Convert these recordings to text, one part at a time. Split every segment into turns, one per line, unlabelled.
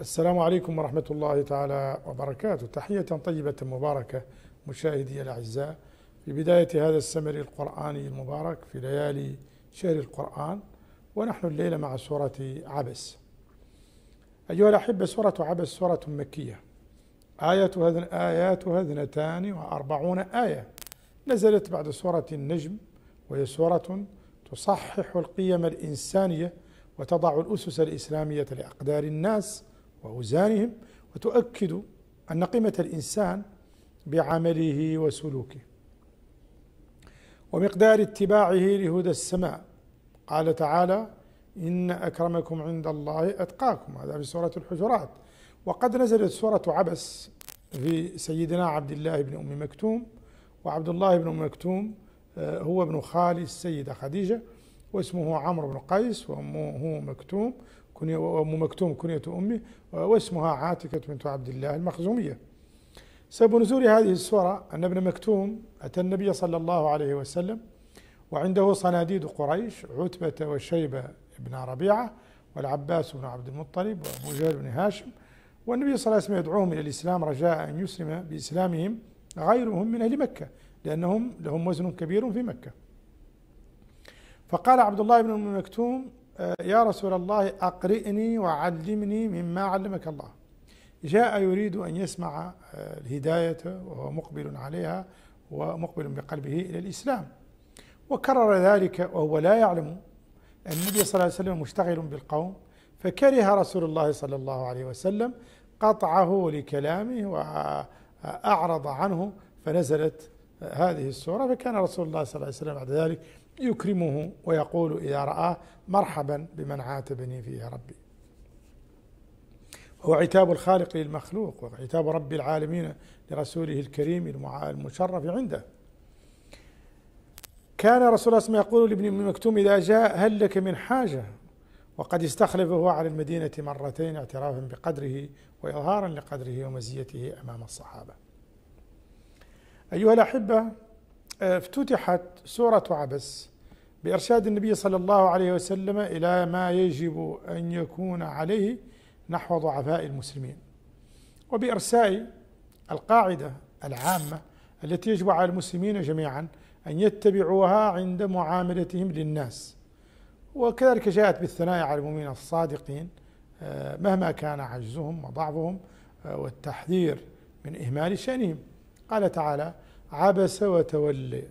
السلام عليكم ورحمة الله تعالى وبركاته تحية طيبة مباركة مشاهدي الأعزاء في بداية هذا السمر القرآني المبارك في ليالي شهر القرآن ونحن الليلة مع سورة عبس أيها الأحبة سورة عبس سورة مكية آياتها آياتها اثنتان وأربعون آية نزلت بعد سورة النجم وهي سورة تصحح القيم الإنسانية وتضع الأسس الإسلامية لأقدار الناس واوزانهم وتؤكد ان قيمه الانسان بعمله وسلوكه ومقدار اتباعه لهدى السماء قال تعالى ان اكرمكم عند الله اتقاكم هذا في سوره الحجرات وقد نزلت سوره عبس في سيدنا عبد الله بن ام مكتوم وعبد الله بن ام مكتوم آه، هو ابن خال السيده خديجه واسمه عمرو بن قيس وامه مكتوم كنية وأم مكتوم كنية أمه واسمها عاتكة بنت عبد الله المخزومية سبب نزول هذه السورة أن ابن مكتوم أتى النبي صلى الله عليه وسلم وعنده صناديد قريش عتبة وشيبة بن ربيعة والعباس بن عبد المطلب وأبو جهل بن هاشم والنبي صلى الله عليه وسلم يدعوهم إلى الإسلام رجاء أن يسلم بإسلامهم غيرهم من أهل مكة لأنهم لهم وزن كبير في مكة فقال عبد الله بن مكتوم آه، يا رسول الله أقرئني وعلمني مما علمك الله جاء يريد أن يسمع آه، الهداية وهو مقبل عليها ومقبل بقلبه إلى الإسلام وكرر ذلك وهو لا يعلم النبي صلى الله عليه وسلم مشتغل بالقوم فكره رسول الله صلى الله عليه وسلم قطعه لكلامه وأعرض عنه فنزلت هذه السورة فكان رسول الله صلى الله عليه وسلم بعد ذلك يكرمه ويقول إذا رآه مرحبا بمن عاتبني فيه ربي هو عتاب الخالق للمخلوق وعتاب رب العالمين لرسوله الكريم المشرف عنده كان رسول الله صلى الله عليه وسلم يقول لابن مكتوم إذا جاء هل لك من حاجة وقد استخلفه على المدينة مرتين اعترافا بقدره وإظهارا لقدره ومزيته أمام الصحابة أيها الأحبة افتتحت سورة عبس بإرشاد النبي صلى الله عليه وسلم إلى ما يجب أن يكون عليه نحو ضعفاء المسلمين وبإرساء القاعدة العامة التي يجب على المسلمين جميعا أن يتبعوها عند معاملتهم للناس وكذلك جاءت بالثناء على المؤمنين الصادقين آه، مهما كان عجزهم وضعفهم آه، والتحذير من إهمال شأنهم قال تعالى عبس وتولي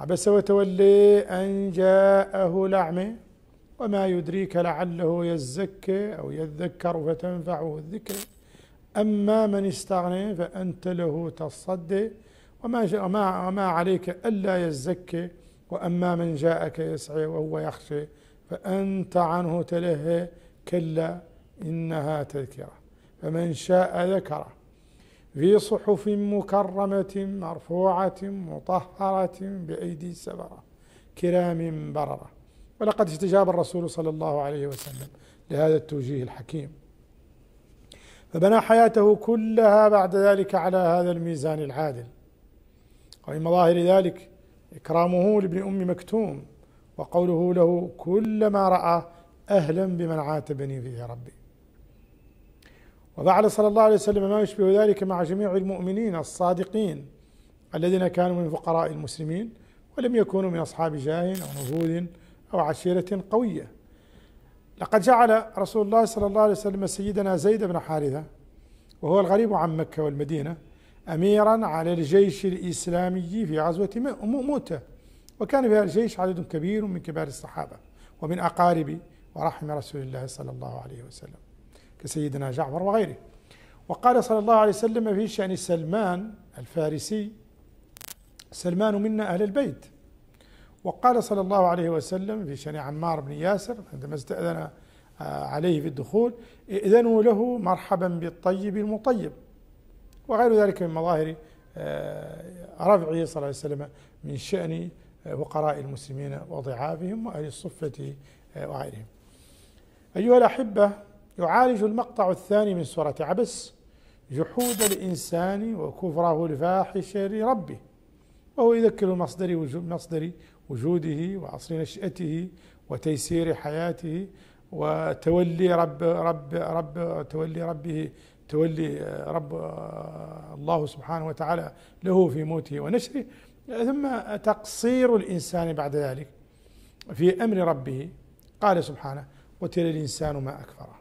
عبس وتولي أن جاءه لعمه وما يدريك لعله يزكى أو يذكر فتنفعه الذكر أما من استغنى فأنت له تصدي وما, وما عليك ألا يزكي وأما من جاءك يسعى وهو يخشى فأنت عنه تلهي كلا إنها تذكرة فمن شاء ذكره في صحف مكرمة مرفوعة مطهرة بأيدي سبرة كرام بررة ولقد استجاب الرسول صلى الله عليه وسلم لهذا التوجيه الحكيم فبنى حياته كلها بعد ذلك على هذا الميزان العادل ومن مظاهر ذلك إكرامه لابن أم مكتوم وقوله له كلما رأى أهلا بمن عاتبني فيه ربي وفعل صلى الله عليه وسلم ما يشبه ذلك مع جميع المؤمنين الصادقين الذين كانوا من فقراء المسلمين ولم يكونوا من أصحاب جاه أو نفوذ أو عشيرة قوية لقد جعل رسول الله صلى الله عليه وسلم سيدنا زيد بن حارثة وهو الغريب عن مكة والمدينة أميرا على الجيش الإسلامي في غزوة مؤتة وكان في هذا الجيش عدد كبير من كبار الصحابة ومن أقارب ورحم رسول الله صلى الله عليه وسلم كسيدنا جعفر وغيره وقال صلى الله عليه وسلم في شأن سلمان الفارسي سلمان منا أهل البيت وقال صلى الله عليه وسلم في شأن عمار بن ياسر عندما استأذن آه، عليه في الدخول ائذنوا له مرحبا بالطيب المطيب وغير ذلك من مظاهر آه، رفعه صلى الله عليه وسلم من شأن آه، فقراء المسلمين وضعافهم وأهل الصفة وغيرهم أيها الأحبة يعالج المقطع الثاني من سورة عبس جحود الإنسان وكفره الفاحش لربه وهو يذكر المصدر مصدر وجوده وعصر نشأته وتيسير حياته وتولي رب رب رب تولي ربه تولي آه، رب آه، الله سبحانه وتعالى له في موته ونشره ثم تقصير الإنسان بعد ذلك في أمر ربه قال سبحانه قتل الإنسان ما أكفره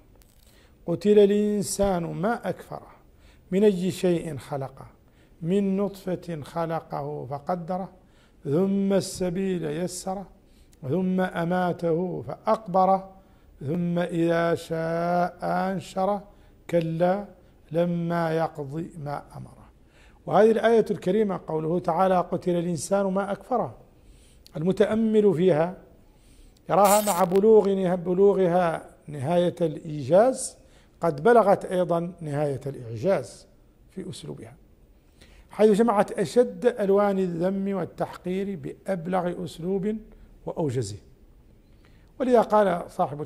قتل الإنسان ما أكفره من أي شيء خلقه من نطفة خلقه فقدره ثم السبيل يسره ثم أماته فأقبره ثم إذا شاء أنشره كلا لما يقضي ما أمره وهذه الآية الكريمة قوله تعالى قتل الإنسان ما أكفره المتأمل فيها يراها مع بلوغ بلوغها نهاية الإيجاز قد بلغت أيضا نهاية الإعجاز في أسلوبها حيث جمعت أشد ألوان الذم والتحقير بأبلغ أسلوب وأوجزه ولذا قال صاحب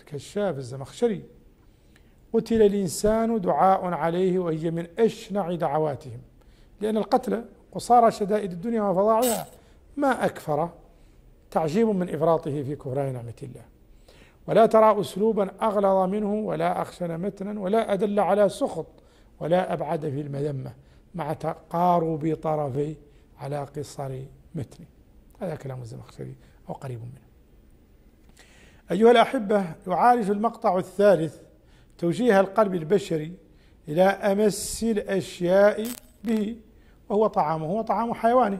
الكشاف الزمخشري قتل الإنسان دعاء عليه وهي من أشنع دعواتهم لأن القتل قصارى شدائد الدنيا وفظاعها ما أكفر تعجيب من إفراطه في كفران نعمة الله ولا ترى أسلوبا أغلظ منه ولا أخشن متنا ولا أدل على سخط ولا أبعد في المذمة مع تقارب طرفي على قصر متني هذا كلام الزمخشري أو قريب منه أيها الأحبة يعالج المقطع الثالث توجيه القلب البشري إلى أمس الأشياء به وهو طعامه وطعام حيوانه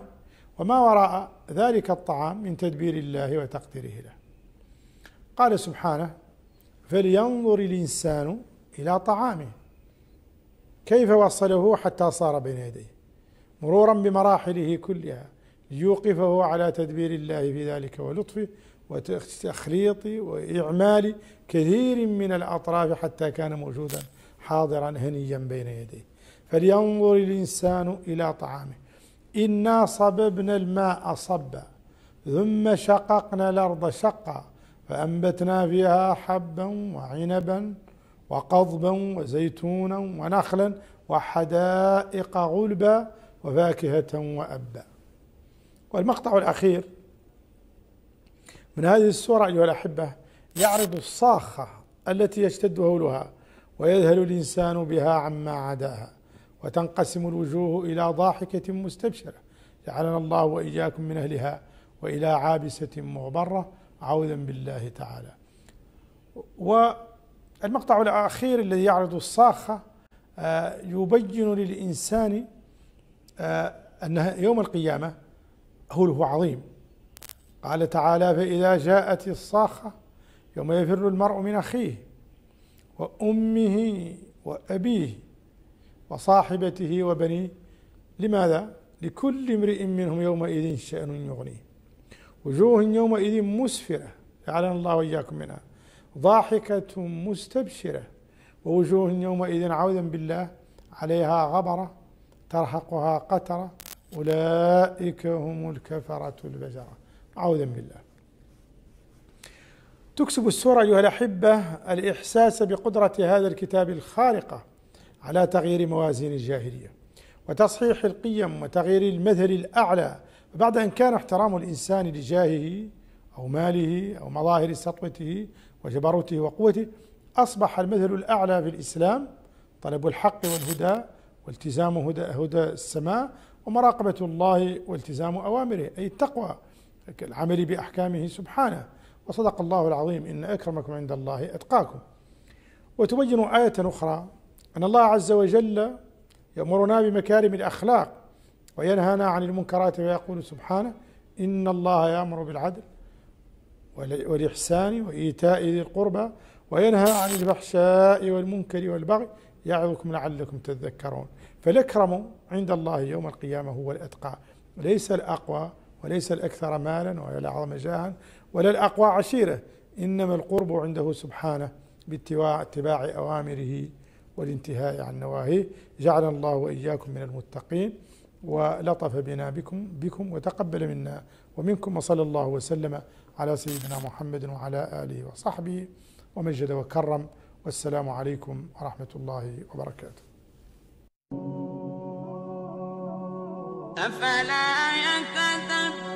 وما وراء ذلك الطعام من تدبير الله وتقديره له قال سبحانه فلينظر الإنسان إلى طعامه كيف وصله حتى صار بين يديه مرورا بمراحله كلها ليوقفه على تدبير الله في ذلك ولطفه وتخليط وإعمال كثير من الأطراف حتى كان موجودا حاضرا هنيا بين يديه فلينظر الإنسان إلى طعامه إنا صببنا الماء صبا ثم شققنا الأرض شقا فأنبتنا فيها حبا وعنبا وقضبا وزيتونا ونخلا وحدائق غلبا وفاكهة وأبا والمقطع الأخير من هذه السورة أيها الأحبة يعرض الصاخة التي يشتد هولها ويذهل الإنسان بها عما عداها وتنقسم الوجوه إلى ضاحكة مستبشرة جعلنا الله وإياكم من أهلها وإلى عابسة مغبرة عوذا بالله تعالى والمقطع الأخير الذي يعرض الصاخة آه، يبين للإنسان آه، أن يوم القيامة هو عظيم قال تعالى فإذا جاءت الصاخة يوم يفر المرء من أخيه وأمه وأبيه وصاحبته وبنيه لماذا؟ لكل امرئ منهم يومئذ شأن يغنيه وجوه يومئذ مسفرة جعلنا الله وإياكم منها ضاحكة مستبشرة ووجوه يومئذ عوذا بالله عليها غبرة ترهقها قترة أولئك هم الكفرة البشرة عوذا بالله تكسب السورة أيها الأحبة الإحساس بقدرة هذا الكتاب الخارقة على تغيير موازين الجاهلية وتصحيح القيم وتغيير المثل الأعلى بعد أن كان احترام الإنسان لجاهه أو ماله أو مظاهر سطوته وجبروته وقوته أصبح المثل الأعلى في الإسلام طلب الحق والهدى والتزام هدى, هدى السماء ومراقبة الله والتزام أوامره أي التقوى العمل بأحكامه سبحانه وصدق الله العظيم إن أكرمكم عند الله أتقاكم وتبين آية أخرى أن الله عز وجل يأمرنا بمكارم الأخلاق وينهانا عن المنكرات ويقول سبحانه إن الله يأمر بالعدل والإحسان وإيتاء ذي القربى وينهى عن الفحشاء والمنكر والبغي يعظكم لعلكم تذكرون فالأكرم عند الله يوم القيامة هو الأتقى ليس الأقوى وليس الأكثر مالا ولا الأعظم جاها ولا الأقوى عشيرة إنما القرب عنده سبحانه باتباع أوامره والانتهاء عن نواهيه جعل الله وإياكم من المتقين ولطف بنا بكم بكم وتقبل منا ومنكم وصلى الله وسلم على سيدنا محمد وعلى اله وصحبه ومجد وكرم والسلام عليكم ورحمه الله وبركاته. أفلا يتدبرون